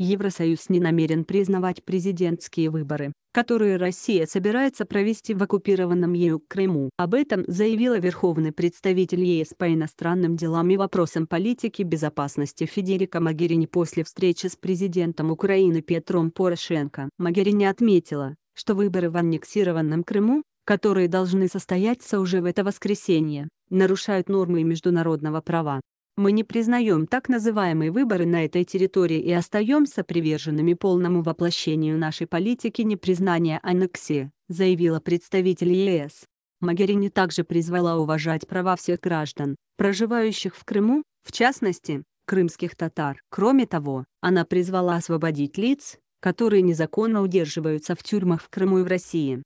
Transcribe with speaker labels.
Speaker 1: Евросоюз не намерен признавать президентские выборы, которые Россия собирается провести в оккупированном ею Крыму. Об этом заявила верховный представитель ЕС по иностранным делам и вопросам политики безопасности Федерика Магерини после встречи с президентом Украины Петром Порошенко. Магерини отметила, что выборы в аннексированном Крыму, которые должны состояться уже в это воскресенье, нарушают нормы международного права мы не признаем так называемые выборы на этой территории и остаемся приверженными полному воплощению нашей политики непризнания аннексии, заявила представитель ЕС. Магерини также призвала уважать права всех граждан, проживающих в Крыму, в частности, крымских татар. Кроме того, она призвала освободить лиц, которые незаконно удерживаются в тюрьмах в Крыму и в России.